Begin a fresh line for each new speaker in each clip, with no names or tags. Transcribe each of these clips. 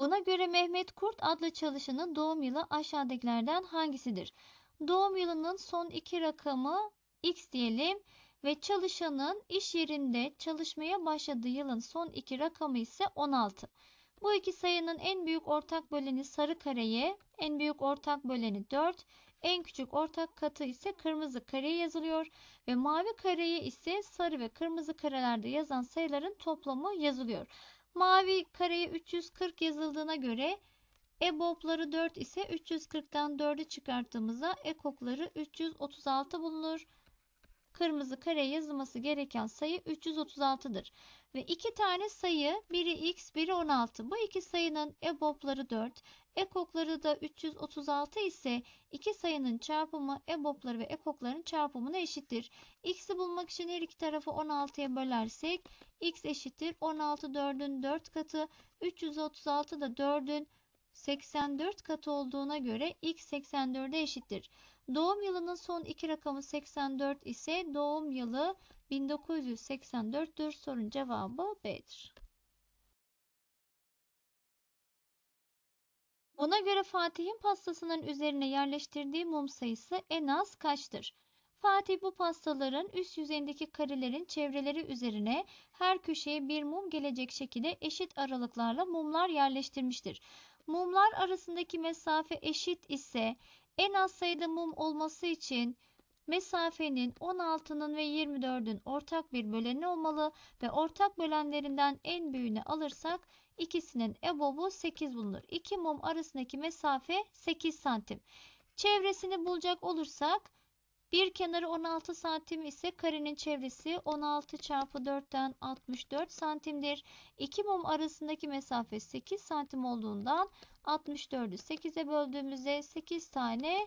Buna göre Mehmet Kurt adlı çalışanın doğum yılı aşağıdakilerden hangisidir? Doğum yılının son iki rakamı X diyelim ve çalışanın iş yerinde çalışmaya başladığı yılın son iki rakamı ise 16. Bu iki sayının en büyük ortak böleni sarı kareye, en büyük ortak böleni 4, en küçük ortak katı ise kırmızı kareye yazılıyor ve mavi kareye ise sarı ve kırmızı karelerde yazan sayıların toplamı yazılıyor. Mavi kareye 340 yazıldığına göre EBOB'ları 4 ise 340'tan 4'ü çıkarttığımızda ekokları 336 bulunur kırmızı kare yazılması gereken sayı 336'dır. Ve iki tane sayı biri x biri 16. Bu iki sayının ebopları 4. Ekokları da 336 ise iki sayının çarpımı ebopları ve ekokların çarpımına eşittir. X'i bulmak için her iki tarafı 16'ya bölersek x eşittir 16 4'ün 4 katı 336 da 4'ün 84 katı olduğuna göre x 84'e eşittir. Doğum yılının son iki rakamı 84 ise doğum yılı 1984'tür. Sorun cevabı B'dir. Ona göre Fatih'in pastasının üzerine yerleştirdiği mum sayısı en az kaçtır? Fatih bu pastaların üst yüzeyindeki karelerin çevreleri üzerine her köşeye bir mum gelecek şekilde eşit aralıklarla mumlar yerleştirmiştir. Mumlar arasındaki mesafe eşit ise en az sayıda mum olması için mesafenin 16'nın ve 24'ün ortak bir böleni olmalı ve ortak bölenlerinden en büyüğünü alırsak ikisinin ebobu 8 bulunur. İki mum arasındaki mesafe 8 santim. Çevresini bulacak olursak bir kenarı 16 santim ise karenin çevresi 16 çarpı 4'ten 64 santimdir. İki mum arasındaki mesafe 8 santim olduğundan 64'ü 8'e böldüğümüzde 8 tane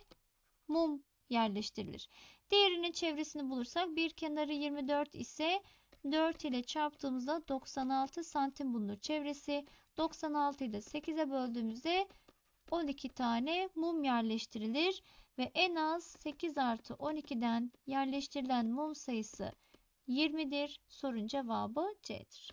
mum yerleştirilir. Diğerinin çevresini bulursak bir kenarı 24 ise 4 ile çarptığımızda 96 santim bulunur. Çevresi 96 ile 8'e böldüğümüzde 12 tane mum yerleştirilir ve en az 8 artı 12'den yerleştirilen mum sayısı 20'dir. Sorun cevabı C'dir.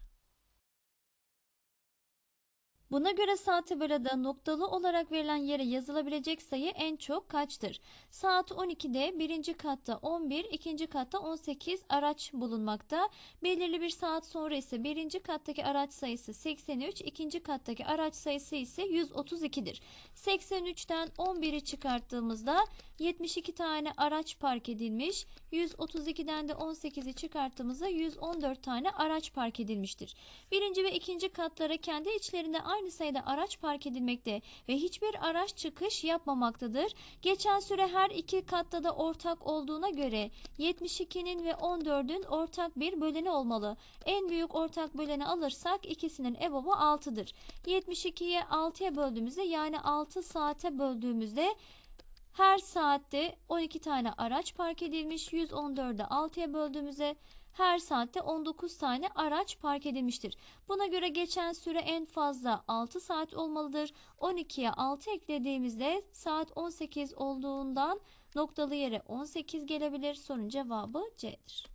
Buna göre saat tabelada noktalı olarak verilen yere yazılabilecek sayı en çok kaçtır? Saat 12'de birinci katta 11, ikinci katta 18 araç bulunmakta. Belirli bir saat sonra ise birinci kattaki araç sayısı 83, ikinci kattaki araç sayısı ise 132'dir. 83'ten 11'i çıkarttığımızda 72 tane araç park edilmiş. 132'den de 18'i çıkarttığımızda 114 tane araç park edilmiştir. Birinci ve ikinci katlara kendi içlerinde aynı aynı sayıda araç park edilmekte ve hiçbir araç çıkış yapmamaktadır. Geçen süre her iki katta da ortak olduğuna göre 72'nin ve 14'ün ortak bir böleni olmalı. En büyük ortak böleni alırsak ikisinin EBOB'u 6'dır. 72'ye 6'ya böldüğümüzde yani 6 saate böldüğümüzde her saatte 12 tane araç park edilmiş. 114'e 6'ya böldüğümüzde her saatte 19 tane araç park edilmiştir. Buna göre geçen süre en fazla 6 saat olmalıdır. 12'ye 6 eklediğimizde saat 18 olduğundan noktalı yere 18 gelebilir. Sorun cevabı C'dir.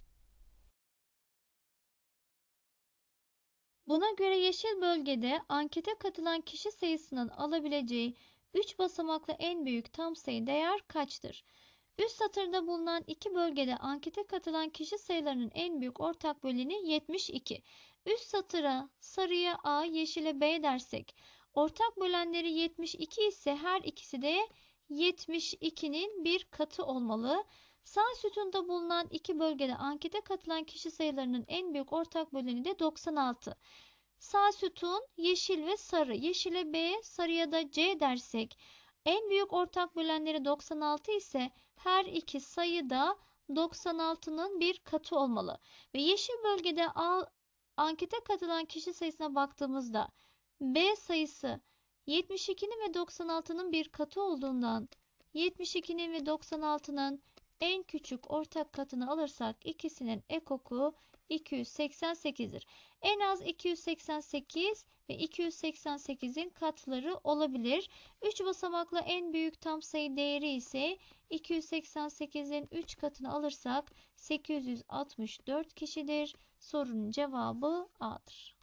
Buna göre yeşil bölgede ankete katılan kişi sayısının alabileceği 3 basamaklı en büyük tam sayı değer kaçtır? Üst satırda bulunan iki bölgede ankete katılan kişi sayılarının en büyük ortak böleni 72. Üst satıra sarıya A, yeşile B dersek ortak bölenleri 72 ise her ikisi de 72'nin bir katı olmalı. Sağ sütunda bulunan iki bölgede ankete katılan kişi sayılarının en büyük ortak böleni de 96. Sağ sütun yeşil ve sarı. Yeşile B, sarıya da C dersek en büyük ortak bölenleri 96 ise her iki sayı da 96'nın bir katı olmalı. Ve yeşil bölgede al, ankete katılan kişi sayısına baktığımızda B sayısı 72'nin ve 96'nın bir katı olduğundan 72'nin ve 96'nın en küçük ortak katını alırsak ikisinin ekoku 288'dir. En az 288 ve 288'in katları olabilir. 3 basamaklı en büyük tam sayı değeri ise 288'in 3 katını alırsak 864 kişidir. Sorunun cevabı A'dır.